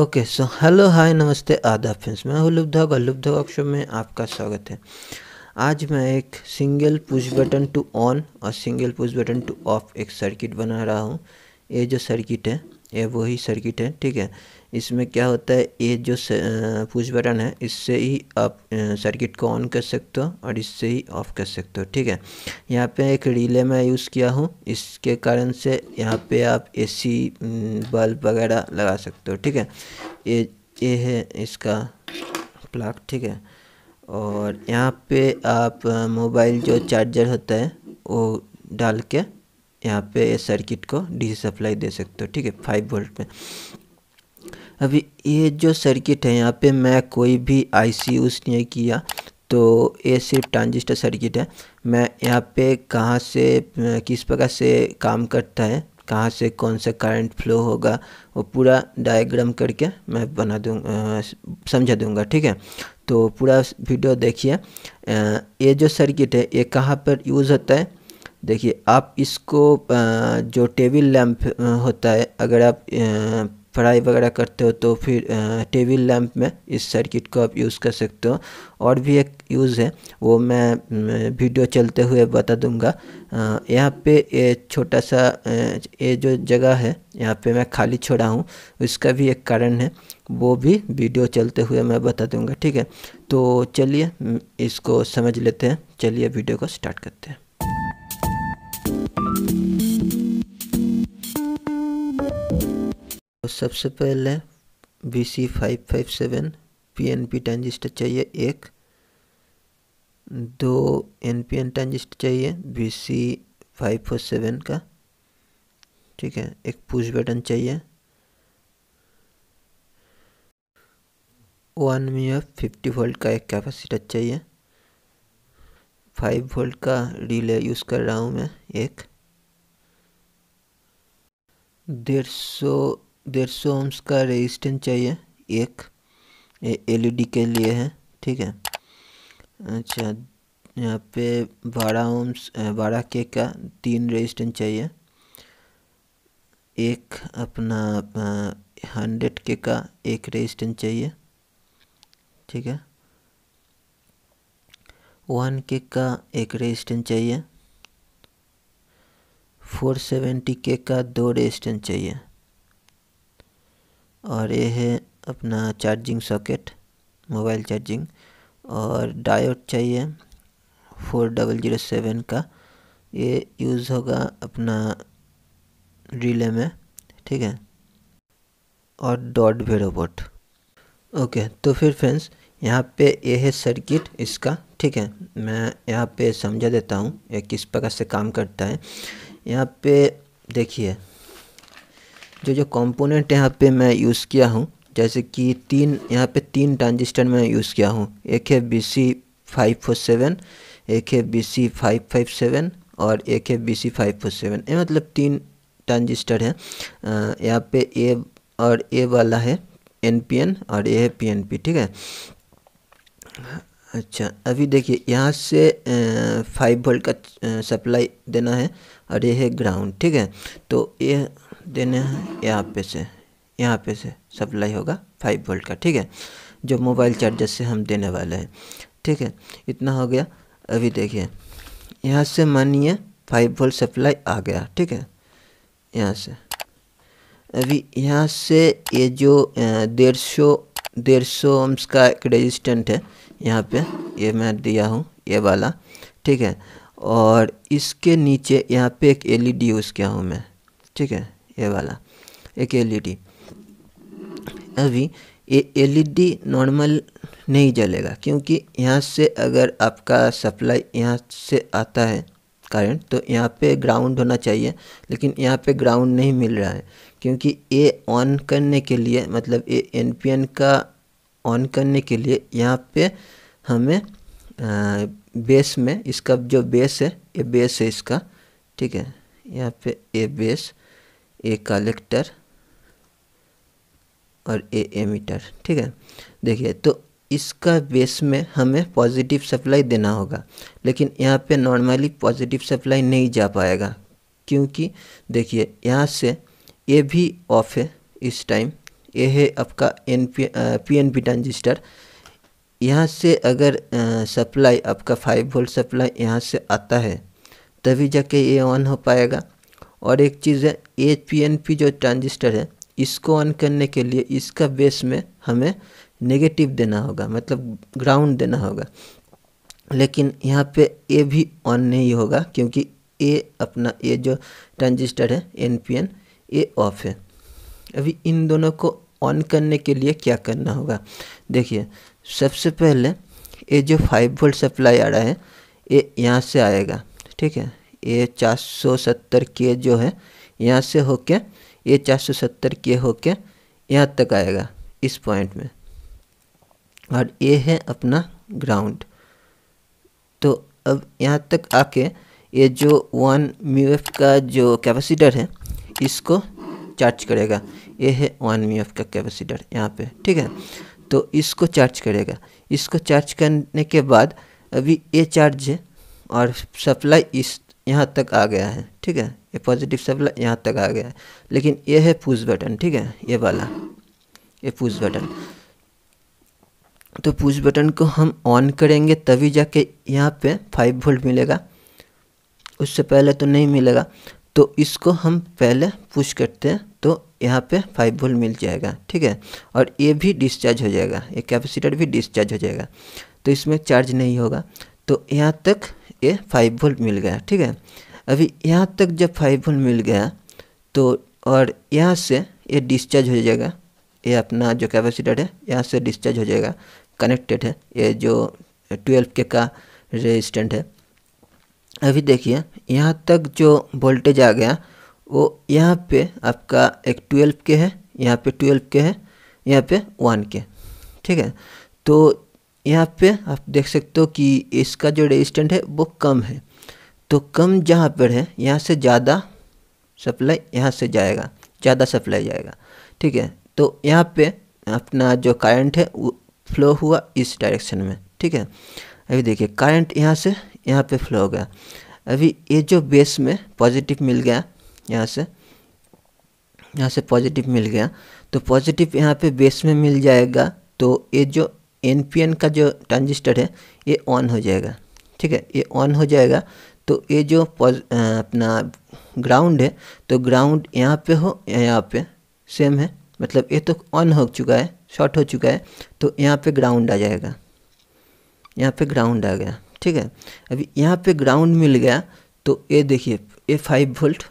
okay so hello hi नमस्ते आदाब friends मैं हूँ होगा और लुब्धग वर्कशॉप में आपका स्वागत है आज मैं एक single push button to on और single push button to off एक सर्किट बना रहा हूँ ये जो सर्किट है ये वही सर्किट है ठीक है इसमें क्या होता है ये जो पुश बटन है इससे ही आप सर्किट को ऑन कर सकते हो और इससे ही ऑफ कर सकते हो ठीक है यहाँ पे एक रिले मैं यूज़ किया हूँ इसके कारण से यहाँ पे आप एसी बल्ब वगैरह लगा सकते हो ठीक है ये ये है इसका प्लग ठीक है और यहाँ पे आप मोबाइल जो चार्जर होता है वो डाल के यहाँ पे सर्किट को डी सप्लाई दे सकते हो ठीक है फाइव वोल्ट पे अभी ये जो सर्किट है यहाँ पे मैं कोई भी आईसी यूज़ नहीं किया तो ये सिर्फ ट्रांजिस्टर सर्किट है मैं यहाँ पे कहाँ से किस प्रकार से काम करता है कहाँ से कौन सा करंट फ्लो होगा वो पूरा डायग्राम करके मैं बना दूँ समझा दूँगा ठीक है तो पूरा वीडियो देखिए ये जो सर्किट है ये कहाँ पर यूज़ होता है देखिए आप इसको जो टेबल लैंप होता है अगर आप फ्राई वगैरह करते हो तो फिर टेबल लैम्प में इस सर्किट को आप यूज़ कर सकते हो और भी एक यूज़ है वो मैं वीडियो चलते हुए बता दूंगा यहाँ पे ये छोटा सा ये जो जगह है यहाँ पे मैं खाली छोड़ा हूँ उसका भी एक कारण है वो भी वीडियो चलते हुए मैं बता दूंगा ठीक है तो चलिए इसको समझ लेते हैं चलिए वीडियो को स्टार्ट करते हैं और सबसे पहले B C five five seven P N P transistor चाहिए एक दो एन पी एन ट्रांजिस्टर चाहिए B C five four seven का ठीक है एक पुश बटन चाहिए one mu F fifty volt का एक कैपेसिटर चाहिए फाइव वोल्ट का रिले यूज़ कर रहा हूँ मैं एक डेढ़ सौ डेढ़ सौ ओम्स का रेजिस्टेंस चाहिए एक एलईडी e के लिए है ठीक है अच्छा यहाँ पे बारह ओम्स बारह के का तीन रेजिस्टेंस चाहिए एक अपना हंड्रेड के का एक रेजिस्टेंस चाहिए ठीक है वन के का एक रेजिस्टेंस चाहिए फोर सेवेंटी के का दो रेजिस्टेंस चाहिए और ये है अपना चार्जिंग सॉकेट मोबाइल चार्जिंग और डायोड चाहिए फोर डबल जीरो सेवन का ये यूज़ होगा अपना रिले में ठीक है और डॉट भी रोबोट ओके तो फिर फ्रेंड्स यहाँ पे ये है सर्किट इसका ठीक है मैं यहाँ पे समझा देता हूँ ये किस प्रकार से काम करता है यहाँ पे देखिए जो जो कंपोनेंट यहाँ पे मैं यूज़ किया हूँ जैसे कि तीन यहाँ पे तीन ट्रांजिस्टर मैं यूज़ किया हूँ एक है B C five four seven एक है B C five five seven और एक है B C five four seven ये मतलब तीन ट्रांजिस्टर हैं यहाँ पे ए और ए वाला है एन पी एन और ए है पी एन पी ठीक है अच्छा अभी देखिए यहाँ से फाइव वोल्ट का सप्लाई देना है और ये है ग्राउंड ठीक है तो ये देने हैं यहाँ पे से यहाँ पे से सप्लाई होगा फाइव वोल्ट का ठीक है जो मोबाइल चार्जर से हम देने वाले हैं ठीक है इतना हो गया अभी देखिए यहाँ से मानिए फाइव वोल्ट सप्लाई आ गया ठीक है यहाँ से अभी यहाँ से ये जो डेढ़ सौ डेढ़ सौ ओम्स का एक रजिस्टेंट है यहाँ पे ये मैं दिया हूँ ये वाला ठीक है और इसके नीचे यहाँ पे एक एलईडी यूज़ e किया हूँ मैं ठीक है ये वाला एक एलईडी e अभी ये एलईडी नॉर्मल e नहीं जलेगा क्योंकि यहाँ से अगर आपका सप्लाई यहाँ से आता है करंट तो यहाँ पे ग्राउंड होना चाहिए लेकिन यहाँ पे ग्राउंड नहीं मिल रहा है क्योंकि ये ऑन करने के लिए मतलब ये एन का ऑन करने के लिए यहाँ पे हमें आ, बेस में इसका जो बेस है ये बेस है इसका ठीक है यहाँ पे ये बेस ए कलेक्टर और ए एमिटर ठीक है देखिए तो इसका बेस में हमें पॉजिटिव सप्लाई देना होगा लेकिन यहाँ पे नॉर्मली पॉजिटिव सप्लाई नहीं जा पाएगा क्योंकि देखिए यहाँ से ए भी ऑफ है इस टाइम ये है आपका N P P N P transistor यहाँ से अगर सप्लाई आपका फाइव वोल्ट सप्लाई यहाँ से आता है तभी जाके ये ऑन हो पाएगा और एक चीज़ है ए जो ट्रांजिस्टर है इसको ऑन करने के लिए इसका बेस में हमें नेगेटिव देना होगा मतलब ग्राउंड देना होगा लेकिन यहाँ पे ए भी ऑन नहीं होगा क्योंकि ए अपना ये जो ट्रांजिस्टर है N P N A off है अभी इन दोनों को ऑन करने के लिए क्या करना होगा देखिए सबसे पहले ये जो फाइव वोल्ट सप्लाई आ रहा है ये यहाँ से आएगा ठीक है ये चार सौ सत्तर के जो है यहाँ से होके ये चार सौ सत्तर के होके यहाँ तक आएगा इस पॉइंट में और ये है अपना ग्राउंड तो अब यहाँ तक आके ये जो वन म्यू एफ का जो कैपेसिटर है इसको चार्ज करेगा ये है वन म्यू एफ का कैपेसिटर यहाँ पे ठीक है तो इसको चार्ज करेगा इसको चार्ज करने के बाद अभी ये चार्ज है और सप्लाई इस यहाँ तक आ गया है ठीक है ये पॉजिटिव सप्लाई यहाँ तक आ गया है लेकिन ये है पुश बटन ठीक है ये वाला ये पुश बटन तो पुश बटन को हम ऑन करेंगे तभी जाके यहाँ पे फाइव वोल्ट मिलेगा उससे पहले तो नहीं मिलेगा तो इसको हम पहले पुश करते हैं तो यहाँ पे फाइव वोल्ट मिल जाएगा ठीक है और ये भी डिस्चार्ज हो जाएगा ये कैपेसिटर भी डिस्चार्ज हो जाएगा तो इसमें चार्ज नहीं होगा तो यहाँ तक ये फाइव वोल्ट मिल गया ठीक है अभी यहाँ तक जब फाइव वोल्ट मिल गया तो और यहाँ से ये डिस्चार्ज हो जाएगा ये अपना जो कैपेसिटर है यहाँ से डिस्चार्ज हो जाएगा कनेक्टेड है ये जो ट्वेल्व के का रेजिस्टेंट है अभी देखिए यहाँ तक जो वोल्टेज आ गया वो यहाँ पे आपका एक ट्वेल्व के है यहाँ पे ट्वेल्व के है यहाँ पे वन के ठीक है तो यहाँ पे आप देख सकते हो कि इसका जो रेजिस्टेंट है वो कम है तो कम जहाँ पर है यहाँ से ज़्यादा सप्लाई यहाँ से जाएगा ज़्यादा सप्लाई जाएगा ठीक है तो यहाँ पे अपना जो करंट है वो फ्लो हुआ इस डायरेक्शन में ठीक है अभी देखिए करंट यहाँ से यहाँ पे फ्लो हो गया अभी ये जो बेस में पॉजिटिव मिल गया यहाँ से यहाँ से पॉजिटिव मिल गया तो पॉजिटिव यहाँ पे बेस में मिल जाएगा तो ये जो एन का जो ट्रांजिस्टर है ये ऑन हो जाएगा ठीक है ये ऑन हो जाएगा तो ये जो अपना ग्राउंड है तो ग्राउंड यहाँ पे हो या यहाँ पे सेम है मतलब ये तो ऑन हो चुका है शॉर्ट हो चुका है तो यहाँ पे ग्राउंड आ जाएगा यहाँ पे ग्राउंड आ गया ठीक है अभी यहाँ पे ग्राउंड मिल गया तो ये देखिए ये फाइव वोल्ट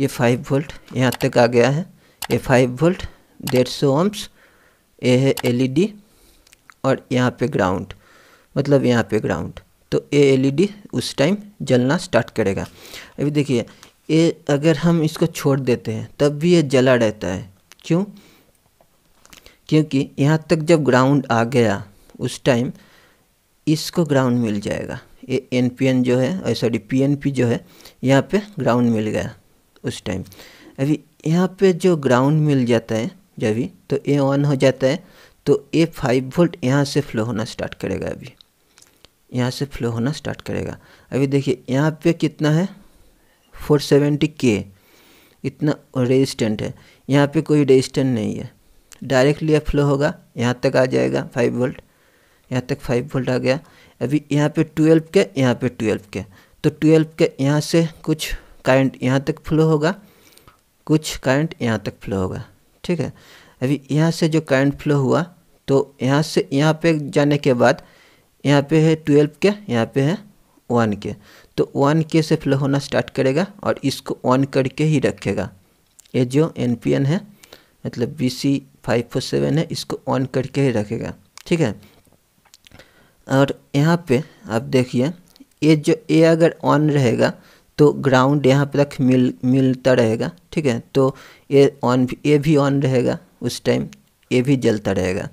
ये फाइव वोल्ट यहाँ तक आ गया है ये फाइव वोल्ट डेढ़ सौ ओम्स ये है एलईडी और यहाँ पे ग्राउंड मतलब यहाँ पे ग्राउंड तो ए एलईडी e उस टाइम जलना स्टार्ट करेगा अभी देखिए ये अगर हम इसको छोड़ देते हैं तब भी ये जला रहता है क्यों क्योंकि यहाँ तक जब ग्राउंड आ गया उस टाइम इसको ग्राउंड मिल जाएगा ये एन पी एन जो है सॉरी पी एन पी जो है यहाँ पे ग्राउंड मिल गया उस टाइम अभी यहाँ पे जो ग्राउंड मिल जाता है जब भी तो ये ऑन हो जाता है तो ये फाइव वोल्ट यहाँ से फ्लो होना स्टार्ट करेगा अभी यहाँ से फ्लो होना स्टार्ट करेगा अभी देखिए यहाँ पे कितना है फोर सेवेंटी के इतना रेजिस्टेंट है यहाँ पे कोई रेजिस्टेंट नहीं है डायरेक्टली फ्लो होगा यहाँ तक आ जाएगा फाइव वोल्ट यहाँ तक फाइव वोल्ट आ गया अभी यहाँ पे ट्वेल्व के यहाँ पे ट्वेल्व के तो ट्वेल्व के यहाँ से कुछ करंट यहाँ तक फ्लो होगा कुछ करंट यहाँ तक फ्लो होगा ठीक है अभी यहाँ से जो करंट फ्लो हुआ तो यहाँ से यहाँ पे जाने के बाद यहाँ पे है ट्वेल्व के यहाँ पे है वन के तो वन के से फ्लो होना स्टार्ट करेगा और इसको ऑन करके ही रखेगा ये जो एन पी एन है मतलब B C five four seven है इसको ऑन करके ही रखेगा ठीक है और यहाँ पे आप देखिए ये जो ए अगर ऑन रहेगा तो ग्राउंड यहाँ पर तक मिल मिलता रहेगा ठीक है तो ये ऑन भी ए भी ऑन रहेगा उस टाइम ये भी जलता रहेगा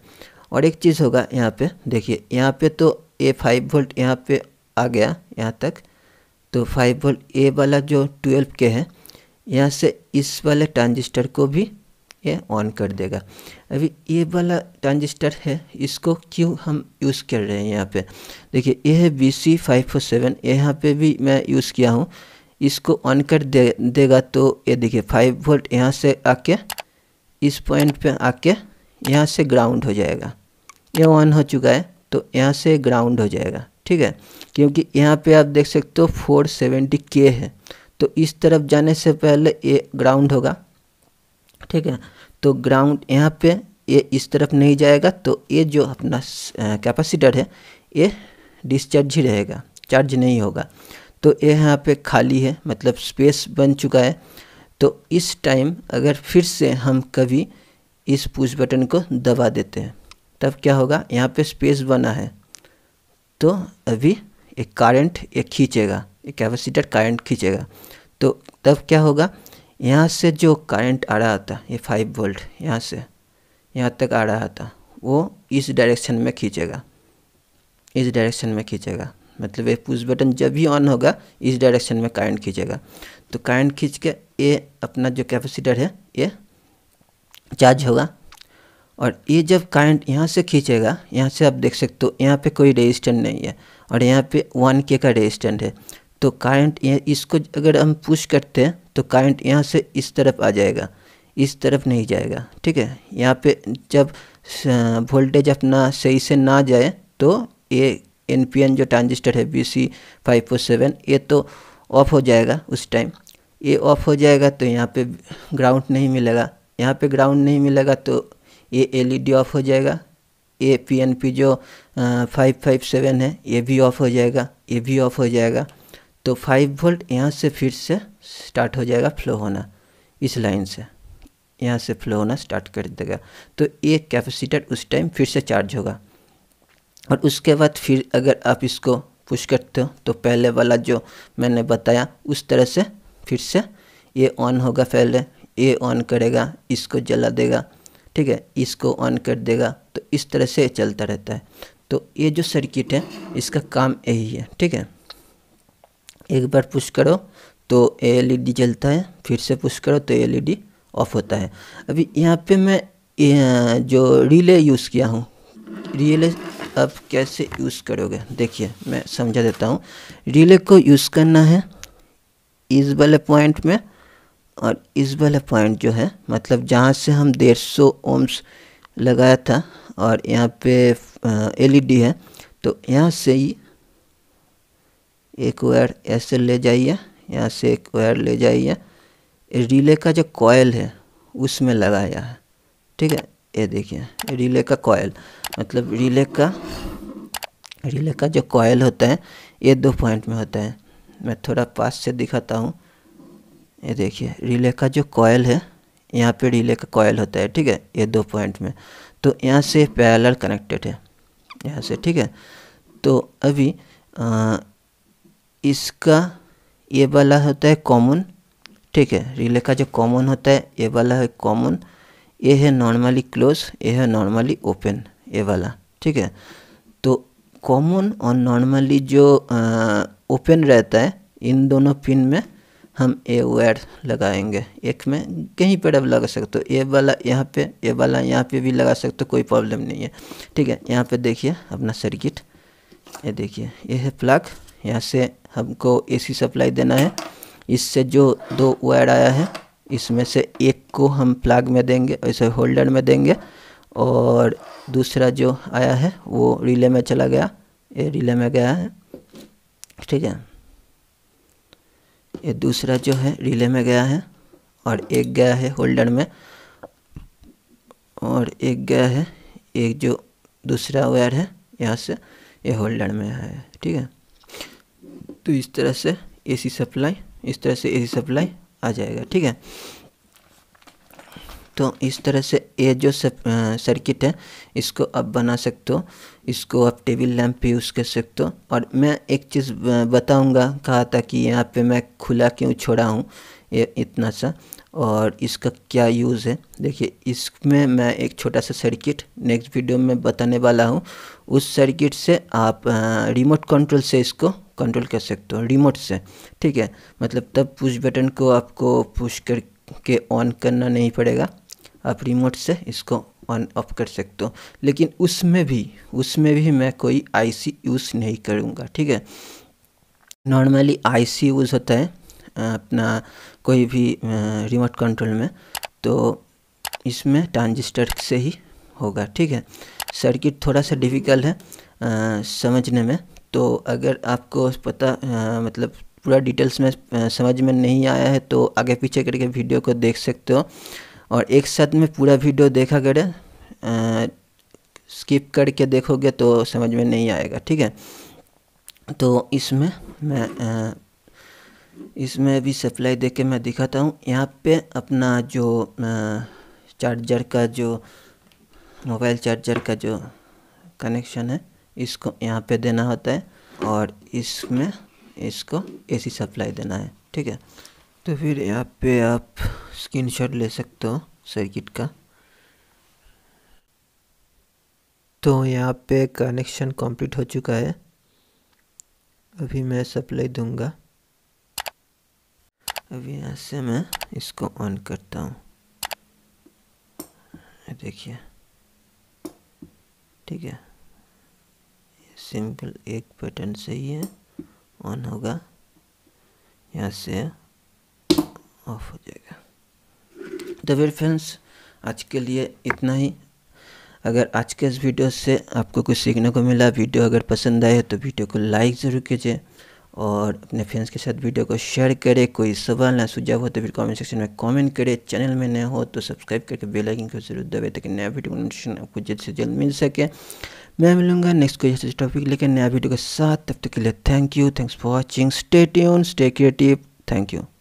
और एक चीज़ होगा यहाँ पे देखिए यहाँ पे तो ए फाइव वोल्ट यहाँ पे आ गया यहाँ तक तो फाइव वोल्ट ए वाला जो ट्वेल्व के है यहाँ से इस वाले ट्रांजिस्टर को भी ये ऑन कर देगा अभी ये वाला ट्रांजिस्टर है इसको क्यों हम यूज़ कर रहे हैं यहाँ पे देखिए ये है B C five four seven यहाँ पर भी मैं यूज़ किया हूँ इसको ऑन कर दे देगा तो ये देखिए फाइव वोल्ट यहाँ से आके इस पॉइंट पे आके यहाँ से ग्राउंड हो जाएगा ये वन हो चुका है तो यहाँ से ग्राउंड हो जाएगा ठीक है क्योंकि यहाँ पे आप देख सकते हो फोर सेवेंटी के है तो इस तरफ जाने से पहले ये ग्राउंड होगा ठीक है तो ग्राउंड यहाँ पे ये इस तरफ नहीं जाएगा तो ये जो अपना कैपेसिटर है ये डिस्चार्ज ही रहेगा चार्ज नहीं होगा तो ये यहाँ पे खाली है मतलब स्पेस बन चुका है तो इस टाइम अगर फिर से हम कभी इस पुश बटन को दबा देते हैं तब क्या होगा यहाँ पे स्पेस बना है तो अभी एक करंट एक खींचेगा एक कैपेसिटर करंट खींचेगा तो तब क्या होगा यहाँ से जो करंट आ रहा था ये फाइव वोल्ट यहाँ से यहाँ तक आ रहा था वो इस डायरेक्शन में खींचेगा इस डायरेक्शन में खींचेगा मतलब ये पुश बटन जब भी ऑन होगा इस डायरेक्शन में करंट खींचेगा तो करंट खींच के ये अपना जो कैपेसिटर है ये चार्ज होगा और ये जब करंट यहाँ से खींचेगा यहाँ से आप देख सकते हो यहाँ पे कोई रेजिस्टेंट नहीं है और यहाँ पे वन के का रेजिस्टेंट है तो करंट इसको अगर हम पुश करते हैं तो करंट यहाँ से इस तरफ आ जाएगा इस तरफ नहीं जाएगा ठीक है यहाँ पे जब वोल्टेज अपना सही से ना जाए तो ये एन जो ट्रांजिस्टर है बी सी फाइव सेवन ये तो ऑफ हो जाएगा उस टाइम ये ऑफ हो जाएगा तो यहाँ पे ग्राउंड नहीं मिलेगा यहाँ पे ग्राउंड नहीं मिलेगा तो ये एलईडी ऑफ e हो जाएगा ये पीएनपी जो फाइव फाइव सेवन है ये भी ऑफ हो जाएगा ये भी ऑफ हो जाएगा तो फाइव वोल्ट यहाँ से फिर से स्टार्ट हो जाएगा फ्लो होना इस लाइन से यहाँ से फ्लो होना स्टार्ट कर देगा तो ये कैपेसिटर उस टाइम फिर से चार्ज होगा और उसके बाद फिर अगर आप इसको पुश करते हो तो पहले वाला जो मैंने बताया उस तरह से फिर से ये ऑन होगा पहले ये ऑन करेगा इसको जला देगा ठीक है इसको ऑन कर देगा तो इस तरह से चलता रहता है तो ये जो सर्किट है इसका काम यही है ठीक है एक बार पुश करो तो एलईडी e जलता है फिर से पुश करो तो एलईडी ऑफ e होता है अभी यहाँ पे मैं जो रिले यूज़ किया हूँ रिले अब कैसे यूज़ करोगे देखिए मैं समझा देता हूँ रिले को यूज़ करना है इस वाले पॉइंट में और इस वाले पॉइंट जो है मतलब जहाँ से हम डेढ़ सौ ओम्स लगाया था और यहाँ पे एलईडी e है तो यहाँ से ही एक वायर ऐसे ले जाइए यहाँ से एक वायर ले जाइए रिले का जो कॉयल है उसमें लगाया है ठीक है ये देखिए रिले का कॉयल मतलब रिले का रिले का जो कॉयल होता है ये दो पॉइंट में होता है मैं थोड़ा पास से दिखाता हूँ ये देखिए रिले का जो कॉयल है यहाँ पे रिले का कॉयल होता है ठीक है ये दो पॉइंट में तो यहाँ से पैरलर कनेक्टेड है यहाँ से ठीक है तो अभी आ, इसका ये वाला होता है कॉमन ठीक है रिले का जो कॉमन होता है ये वाला है कॉमन ये है नॉर्मली क्लोज ये है नॉर्मली ओपन ये वाला ठीक है कॉमन और नॉर्मली जो ओपन रहता है इन दोनों पिन में हम ए वायर लगाएंगे एक में कहीं पर आप लगा सकते हो ए वाला यहाँ पे ए वाला यहाँ पे भी लगा सकते हो कोई प्रॉब्लम नहीं है ठीक है यहाँ पे देखिए अपना सर्किट ये देखिए ये है प्लग यहाँ से हमको एसी सप्लाई देना है इससे जो दो वायर आया है इसमें से एक को हम प्लग में देंगे ऐसे होल्डर में देंगे और दूसरा जो आया है वो रिले में चला गया ये रिले में गया है ठीक है ये दूसरा जो है रिले में गया है और एक गया है होल्डर में और एक गया है एक जो दूसरा वायर है यहाँ से ये होल्डर में आया है ठीक है तो इस तरह से एसी सप्लाई इस तरह से एसी सप्लाई आ जाएगा ठीक है तो इस तरह से ये जो सर्किट है इसको आप बना सकते हो इसको आप टेबल लैंप पे यूज़ कर सकते हो और मैं एक चीज़ बताऊंगा कहा था कि यहाँ पे मैं खुला क्यों छोड़ा हूँ ये इतना सा और इसका क्या यूज़ है देखिए इसमें मैं एक छोटा सा सर्किट नेक्स्ट वीडियो में बताने वाला हूँ उस सर्किट से आप रिमोट कंट्रोल से इसको कंट्रोल कर सकते हो रिमोट से ठीक है मतलब तब पुश बटन को आपको पुश करके ऑन करना नहीं पड़ेगा आप रिमोट से इसको ऑन ऑफ कर सकते हो लेकिन उसमें भी उसमें भी मैं कोई आईसी यूज़ नहीं करूँगा ठीक है नॉर्मली आईसी यूज़ होता है अपना कोई भी रिमोट कंट्रोल में तो इसमें ट्रांजिस्टर से ही होगा ठीक है सर्किट थोड़ा सा डिफ़िकल्ट है आ, समझने में तो अगर आपको पता आ, मतलब पूरा डिटेल्स में आ, समझ में नहीं आया है तो आगे पीछे करके वीडियो को देख सकते हो और एक साथ में पूरा वीडियो देखा करें स्किप करके देखोगे तो समझ में नहीं आएगा ठीक है तो इसमें मैं आ, इसमें भी सप्लाई देके के मैं दिखाता हूँ यहाँ पे अपना जो चार्जर का जो मोबाइल चार्जर का जो कनेक्शन है इसको यहाँ पे देना होता है और इसमें इसको एसी सप्लाई देना है ठीक है तो फिर यहाँ पे आप स्क्रीनशॉट ले सकते हो सर्किट का तो यहाँ पे कनेक्शन कंप्लीट हो चुका है अभी मैं सप्लाई दूंगा अभी यहाँ से मैं इसको ऑन करता हूँ देखिए ठीक है सिंपल एक बटन से ही है ऑन होगा यहाँ से ऑफ हो जाएगा तो फिर फ्रेंड्स आज के लिए इतना ही अगर आज के इस वीडियो से आपको कुछ सीखने को मिला वीडियो अगर पसंद आए तो वीडियो को लाइक ज़रूर कीजिए और अपने फ्रेंड्स के साथ वीडियो को शेयर करें कोई सवाल ना सुझाव हो तो फिर कमेंट सेक्शन में कमेंट करें चैनल में नए हो तो सब्सक्राइब करके बेल आइकन को जरूर दबाएं ताकि नया वीडियो नोटिफिकेशन आपको जल्द से जल्द मिल सके मैं मिलूंगा नेक्स्ट कोई ऐसे टॉपिक लेकर नया वीडियो के साथ तब तक के लिए thank you thanks for watching stay tune stay creative thank you